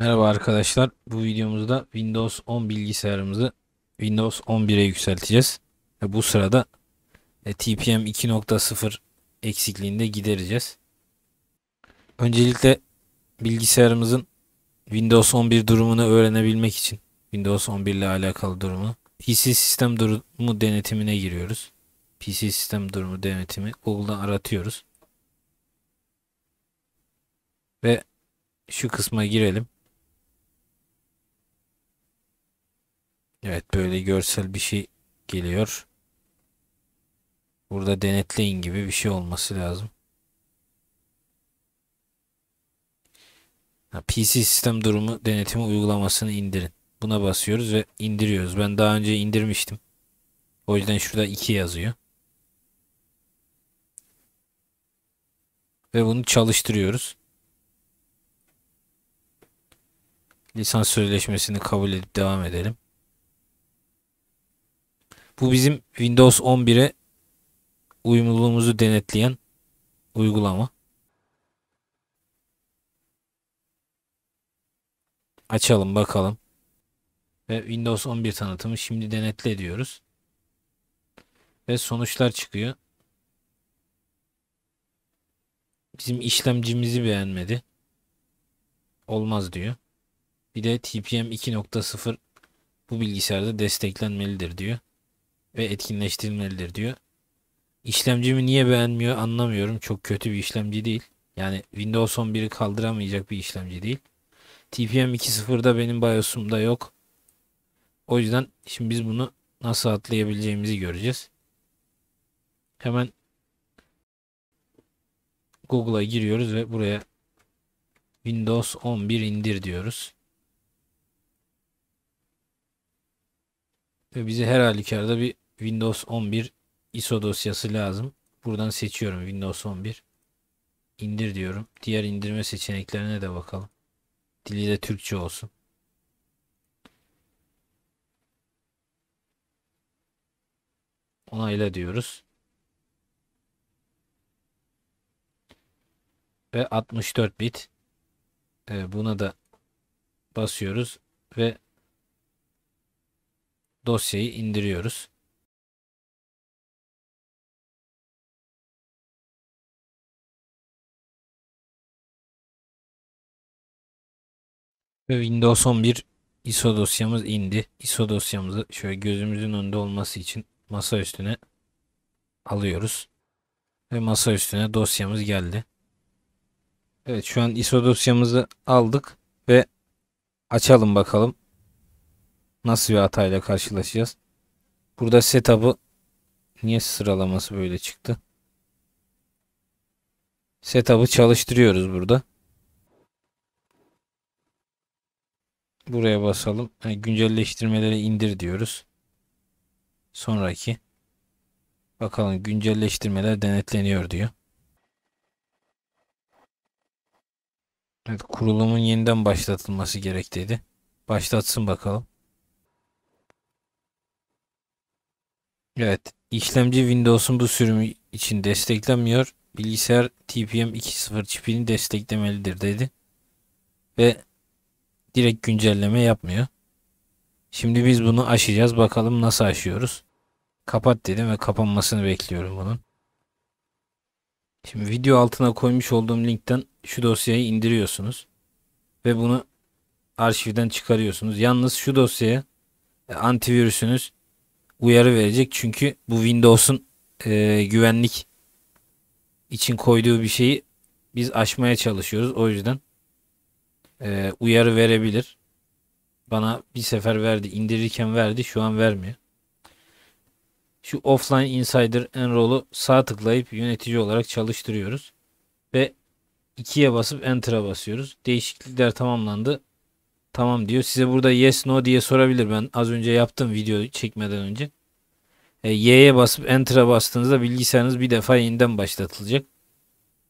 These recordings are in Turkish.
Merhaba arkadaşlar. Bu videomuzda Windows 10 bilgisayarımızı Windows 11'e yükselteceğiz. Ve bu sırada e, TPM 2.0 eksikliğini de gidereceğiz. Öncelikle bilgisayarımızın Windows 11 durumunu öğrenebilmek için Windows 11 ile alakalı durumu PC sistem durumu denetimine giriyoruz. PC sistem durumu denetimi Google'dan aratıyoruz. Ve şu kısma girelim. Evet böyle görsel bir şey geliyor. Burada denetleyin gibi bir şey olması lazım. PC sistem durumu denetimi uygulamasını indirin. Buna basıyoruz ve indiriyoruz. Ben daha önce indirmiştim. O yüzden şurada 2 yazıyor. Ve bunu çalıştırıyoruz. Lisans sözleşmesini kabul edip devam edelim. Bu bizim Windows 11'e uyumluluğumuzu denetleyen uygulama. Açalım bakalım. Ve Windows 11 tanıtımı şimdi denetle ediyoruz. Ve sonuçlar çıkıyor. Bizim işlemcimizi beğenmedi. Olmaz diyor. Bir de TPM 2.0 bu bilgisayarda desteklenmelidir diyor ve etkinleştirilmelidir diyor. İşlemcimi niye beğenmiyor anlamıyorum. Çok kötü bir işlemci değil. Yani Windows 11'i kaldıramayacak bir işlemci değil. TPM 2.0'da benim BIOS'umda yok. O yüzden şimdi biz bunu nasıl atlayabileceğimizi göreceğiz. Hemen Google'a giriyoruz ve buraya Windows 11 indir diyoruz. Ve bizi her halükarda bir Windows 11 ISO dosyası lazım. Buradan seçiyorum Windows 11. İndir diyorum. Diğer indirme seçeneklerine de bakalım. Dili de Türkçe olsun. Onayla diyoruz. Ve 64 bit. Ee, buna da basıyoruz ve dosyayı indiriyoruz. Ve Windows 11 ISO dosyamız indi. ISO dosyamızı şöyle gözümüzün önünde olması için masa üstüne alıyoruz. Ve masa üstüne dosyamız geldi. Evet şu an ISO dosyamızı aldık ve açalım bakalım. Nasıl bir hatayla karşılaşacağız. Burada setup'ı niye sıralaması böyle çıktı? Setup'ı çalıştırıyoruz burada. Buraya basalım. Yani güncelleştirmeleri indir diyoruz. Sonraki. Bakalım güncelleştirmeler denetleniyor diyor. Evet, kurulumun yeniden başlatılması gerek dedi. Başlatsın bakalım. Evet, işlemci Windows'un bu sürümü için desteklemiyor. Bilgisayar TPM 2.0 çipini desteklemelidir dedi. Ve direkt güncelleme yapmıyor. Şimdi biz bunu aşacağız. Bakalım nasıl aşıyoruz. Kapat dedim ve kapanmasını bekliyorum bunun. Şimdi video altına koymuş olduğum linkten şu dosyayı indiriyorsunuz. Ve bunu arşivden çıkarıyorsunuz. Yalnız şu dosyaya e, antivirüsünüz uyarı verecek. Çünkü bu Windows'un e, güvenlik için koyduğu bir şeyi biz aşmaya çalışıyoruz. O yüzden e, uyarı verebilir. Bana bir sefer verdi. indirirken verdi. Şu an vermiyor. Şu Offline Insider Enroll'u sağ tıklayıp yönetici olarak çalıştırıyoruz. Ve 2'ye basıp Enter'a basıyoruz. Değişiklikler tamamlandı. Tamam diyor. Size burada yes no diye sorabilir. Ben az önce yaptım video çekmeden önce. E, Y'ye basıp Enter'a bastığınızda bilgisayarınız bir defa yeniden başlatılacak.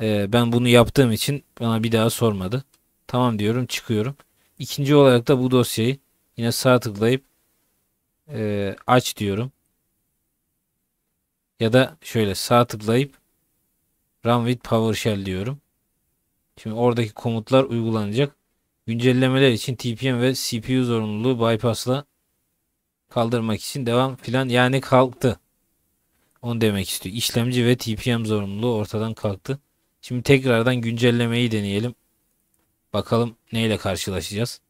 E, ben bunu yaptığım için bana bir daha sormadı. Tamam diyorum çıkıyorum. İkinci olarak da bu dosyayı yine sağ tıklayıp e, aç diyorum. Ya da şöyle sağ tıklayıp run with PowerShell diyorum. Şimdi oradaki komutlar uygulanacak. Güncellemeler için TPM ve CPU zorunluluğu bypassla kaldırmak için devam filan yani kalktı. Onu demek istiyor. İşlemci ve TPM zorunluluğu ortadan kalktı. Şimdi tekrardan güncellemeyi deneyelim. Bakalım neyle karşılaşacağız.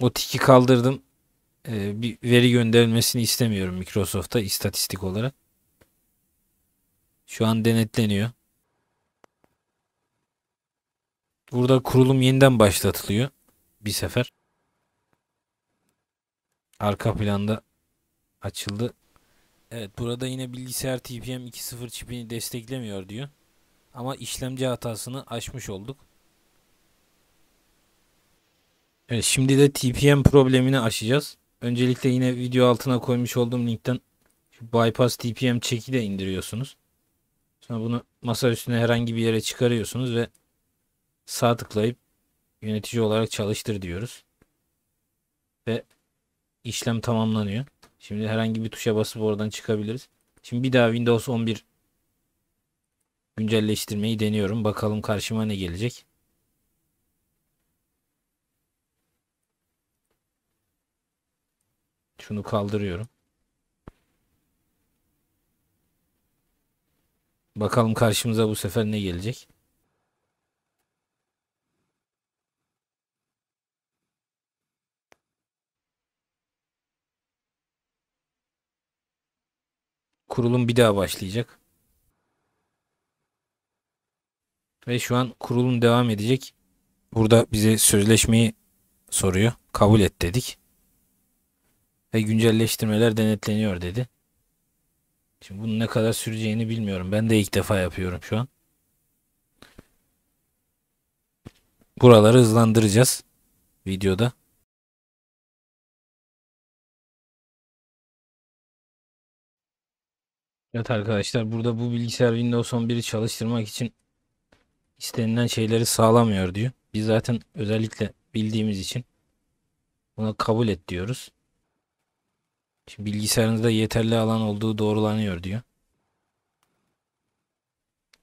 O tiki kaldırdım. Ee, bir veri gönderilmesini istemiyorum Microsoft'a istatistik olarak. Şu an denetleniyor. Burada kurulum yeniden başlatılıyor bir sefer. Arka planda açıldı. Evet burada yine bilgisayar TPM 2.0 çipini desteklemiyor diyor. Ama işlemci hatasını aşmış olduk. Evet şimdi de TPM problemini aşacağız. Öncelikle yine video altına koymuş olduğum linkten şu bypass TPM çeki de indiriyorsunuz. Sonra bunu masa üstüne herhangi bir yere çıkarıyorsunuz ve sağ tıklayıp yönetici olarak çalıştır diyoruz. Ve işlem tamamlanıyor. Şimdi herhangi bir tuşa basıp oradan çıkabiliriz. Şimdi bir daha Windows 11 güncelleştirmeyi deniyorum. Bakalım karşıma ne gelecek. Şunu kaldırıyorum. Bakalım karşımıza bu sefer ne gelecek. kurulum bir daha başlayacak. Ve şu an kurulum devam edecek. Burada bize sözleşmeyi soruyor. Kabul et dedik. Ve güncelleştirmeler denetleniyor dedi. Şimdi bunun ne kadar süreceğini bilmiyorum. Ben de ilk defa yapıyorum şu an. Buraları hızlandıracağız videoda. Evet arkadaşlar burada bu bilgisayar Windows 11'i çalıştırmak için istenilen şeyleri sağlamıyor diyor. Biz zaten özellikle bildiğimiz için buna kabul et diyoruz. Şimdi bilgisayarınızda yeterli alan olduğu doğrulanıyor diyor.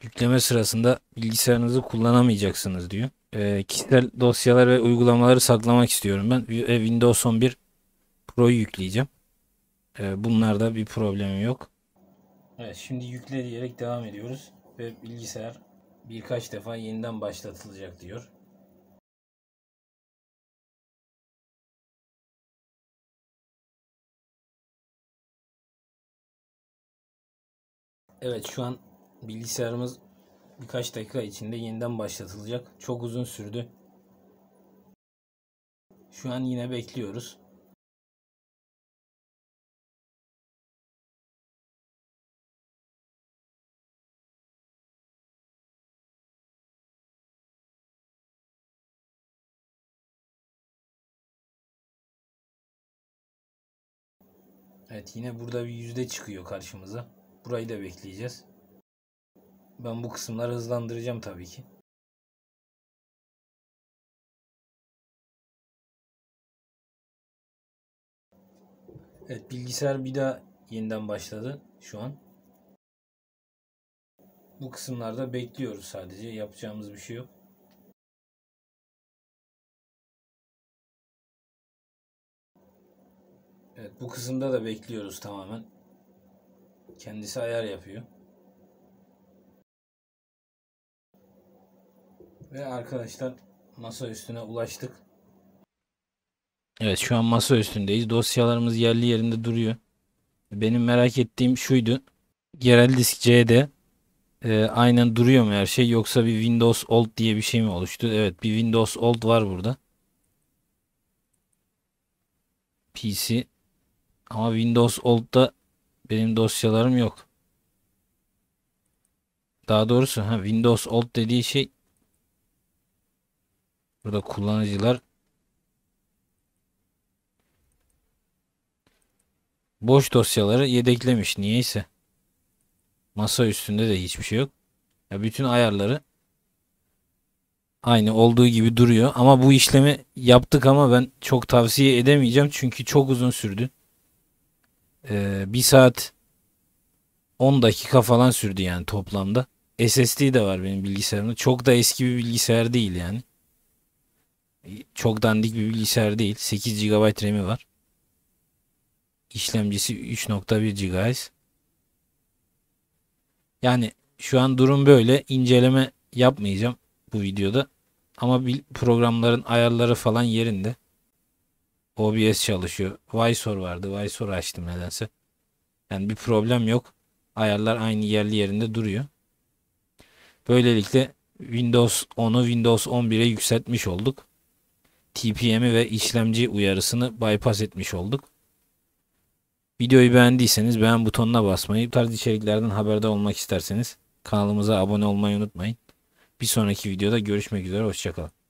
Yükleme sırasında bilgisayarınızı kullanamayacaksınız diyor. E, kişisel dosyalar ve uygulamaları saklamak istiyorum ben. Windows 11 Pro'yu yükleyeceğim. E, bunlarda bir problemim yok. Evet şimdi yükle diyerek devam ediyoruz ve bilgisayar birkaç defa yeniden başlatılacak diyor. Evet şu an bilgisayarımız birkaç dakika içinde yeniden başlatılacak. Çok uzun sürdü. Şu an yine bekliyoruz. Evet yine burada bir yüzde çıkıyor karşımıza. Burayı da bekleyeceğiz. Ben bu kısımları hızlandıracağım tabii ki. Evet bilgisayar bir daha yeniden başladı şu an. Bu kısımlarda bekliyoruz sadece yapacağımız bir şey yok. Evet bu kısımda da bekliyoruz tamamen. Kendisi ayar yapıyor. Ve arkadaşlar masa üstüne ulaştık. Evet şu an masa üstündeyiz. Dosyalarımız yerli yerinde duruyor. Benim merak ettiğim şuydu. Yerel disk C'de e, aynen duruyor mu her şey yoksa bir Windows Old diye bir şey mi oluştu? Evet bir Windows Old var burada. PC ama Windows Old'da benim dosyalarım yok. Daha doğrusu ha, Windows Old dediği şey burada kullanıcılar boş dosyaları yedeklemiş niyeyse. Masa üstünde de hiçbir şey yok. Ya bütün ayarları aynı olduğu gibi duruyor ama bu işlemi yaptık ama ben çok tavsiye edemeyeceğim çünkü çok uzun sürdü e, ee, 1 saat 10 dakika falan sürdü yani toplamda. SSD de var benim bilgisayarımda. Çok da eski bir bilgisayar değil yani. Çok dandik bir bilgisayar değil. 8 GB RAM'i var. İşlemcisi 3.1 GHz. Yani şu an durum böyle. İnceleme yapmayacağım bu videoda. Ama programların ayarları falan yerinde. OBS çalışıyor. Visor vardı. Visor açtım nedense. Yani bir problem yok. Ayarlar aynı yerli yerinde duruyor. Böylelikle Windows 10'u Windows 11'e yükseltmiş olduk. TPM'i ve işlemci uyarısını bypass etmiş olduk. Videoyu beğendiyseniz beğen butonuna basmayı, bu tarz içeriklerden haberdar olmak isterseniz kanalımıza abone olmayı unutmayın. Bir sonraki videoda görüşmek üzere, hoşçakalın.